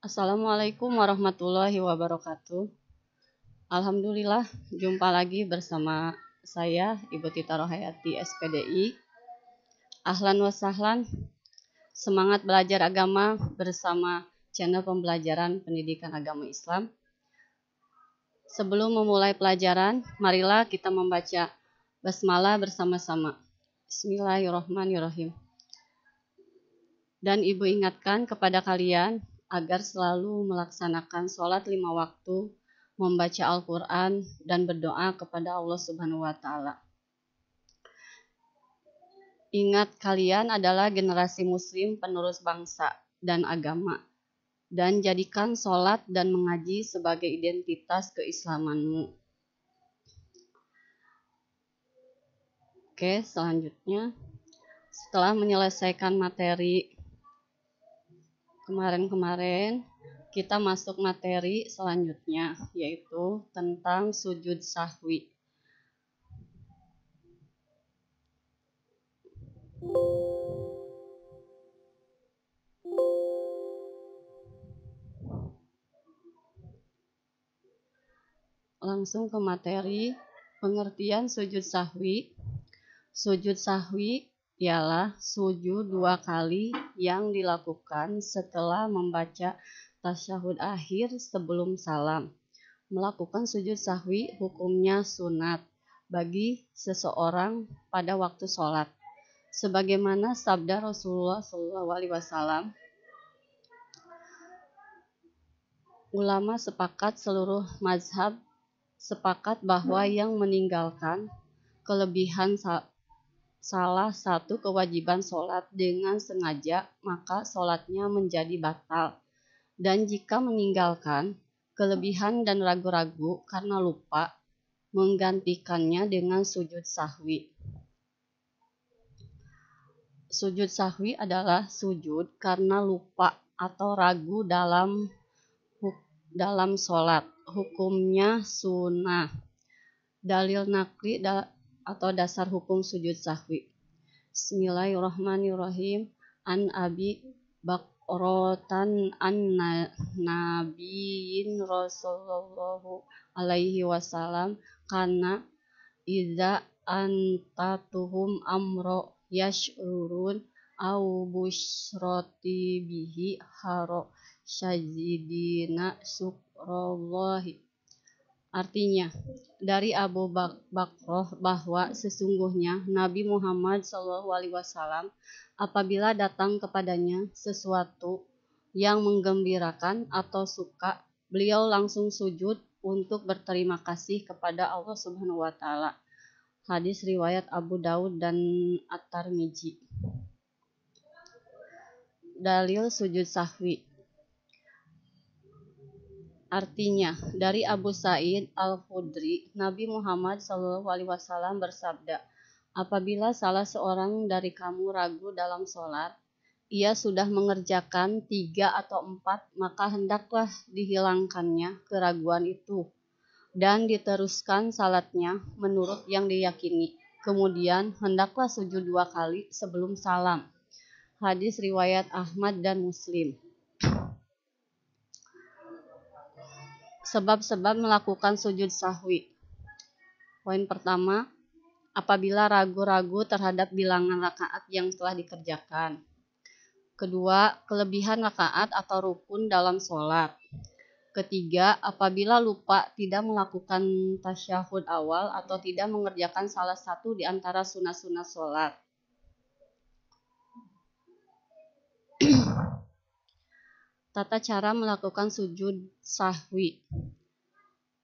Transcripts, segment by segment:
Assalamualaikum warahmatullahi wabarakatuh. Alhamdulillah, jumpa lagi bersama saya Ibu Tita Rohayati SPDI. Ahlan wa sahlan. Semangat belajar agama bersama channel pembelajaran pendidikan agama Islam. Sebelum memulai pelajaran, marilah kita membaca basmalah bersama-sama. Bismillahirrahmanirrahim. Dan Ibu ingatkan kepada kalian agar selalu melaksanakan sholat lima waktu, membaca Al-Quran, dan berdoa kepada Allah Subhanahu wa Ta'ala. Ingat, kalian adalah generasi Muslim penerus bangsa dan agama, dan jadikan sholat dan mengaji sebagai identitas keislamanmu. Oke, selanjutnya setelah menyelesaikan materi kemarin-kemarin kita masuk materi selanjutnya yaitu tentang sujud sahwi. Langsung ke materi pengertian sujud sahwi. Sujud sahwi ialah sujud dua kali yang dilakukan setelah membaca tasyahud akhir sebelum salam. Melakukan sujud sahwi hukumnya sunat bagi seseorang pada waktu sholat. Sebagaimana sabda Rasulullah SAW, ulama sepakat seluruh mazhab sepakat bahwa yang meninggalkan kelebihan salah satu kewajiban sholat dengan sengaja, maka sholatnya menjadi batal. Dan jika meninggalkan, kelebihan dan ragu-ragu karena lupa, menggantikannya dengan sujud sahwi. Sujud sahwi adalah sujud karena lupa atau ragu dalam dalam sholat. Hukumnya sunnah. Dalil nakli da, atau dasar hukum sujud sahwi. Bismillahirrahmanirrahim. An Abi Bakrotan an Nabiin Rasulullah alaihi wasallam karena iza antatuhum amro yashurun au busroti bihi haro syajidina sukrallahi Artinya, dari Abu Bakroh bahwa sesungguhnya Nabi Muhammad SAW apabila datang kepadanya sesuatu yang menggembirakan atau suka, beliau langsung sujud untuk berterima kasih kepada Allah Subhanahu wa taala. Hadis riwayat Abu Daud dan at tirmidzi Dalil sujud sahwi Artinya, dari Abu Said Al-Khudri, Nabi Muhammad SAW bersabda, Apabila salah seorang dari kamu ragu dalam sholat, ia sudah mengerjakan tiga atau empat, maka hendaklah dihilangkannya keraguan itu dan diteruskan salatnya menurut yang diyakini. Kemudian hendaklah sujud dua kali sebelum salam. Hadis riwayat Ahmad dan Muslim. Sebab-sebab melakukan sujud sahwi. Poin pertama, apabila ragu-ragu terhadap bilangan rakaat yang telah dikerjakan. Kedua, kelebihan rakaat atau rukun dalam sholat. Ketiga, apabila lupa tidak melakukan tasyahud awal atau tidak mengerjakan salah satu di antara sunnah-sunnah sholat. Tata cara melakukan sujud sahwi.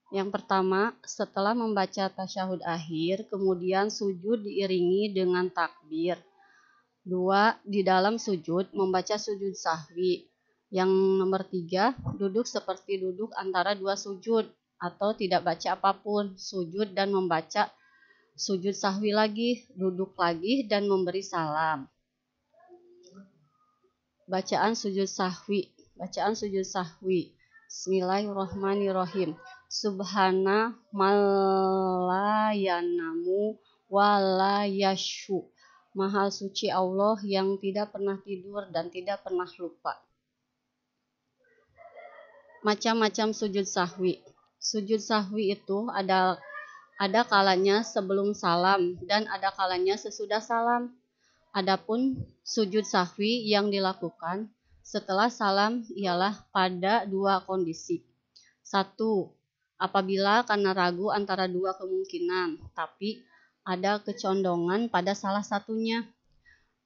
Yang pertama, setelah membaca tasyahud akhir, kemudian sujud diiringi dengan takbir. Dua, di dalam sujud membaca sujud sahwi. Yang nomor tiga, duduk seperti duduk antara dua sujud atau tidak baca apapun, sujud dan membaca sujud sahwi lagi, duduk lagi dan memberi salam. Bacaan sujud sahwi Bacaan sujud sahwi. Bismillahirrahmanirrahim. Subhana malayanamu walayashu. Maha suci Allah yang tidak pernah tidur dan tidak pernah lupa. Macam-macam sujud sahwi. Sujud sahwi itu ada ada kalanya sebelum salam dan ada kalanya sesudah salam. Adapun sujud sahwi yang dilakukan setelah salam ialah pada dua kondisi. Satu, apabila karena ragu antara dua kemungkinan, tapi ada kecondongan pada salah satunya.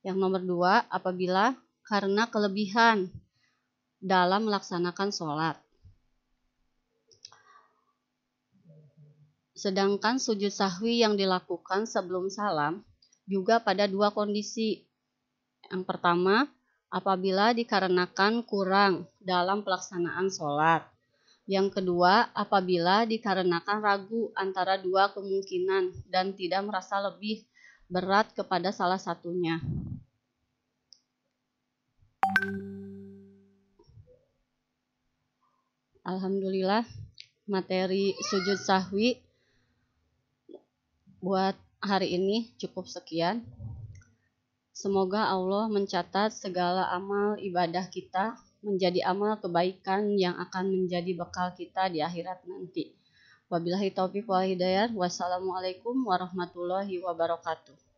Yang nomor dua, apabila karena kelebihan dalam melaksanakan sholat. Sedangkan sujud sahwi yang dilakukan sebelum salam juga pada dua kondisi. Yang pertama, apabila dikarenakan kurang dalam pelaksanaan sholat. Yang kedua, apabila dikarenakan ragu antara dua kemungkinan dan tidak merasa lebih berat kepada salah satunya. Alhamdulillah, materi sujud sahwi buat hari ini cukup sekian. Semoga Allah mencatat segala amal ibadah kita menjadi amal kebaikan yang akan menjadi bekal kita di akhirat nanti. Wabillahi taufiq wal hidayah. Wassalamualaikum warahmatullahi wabarakatuh.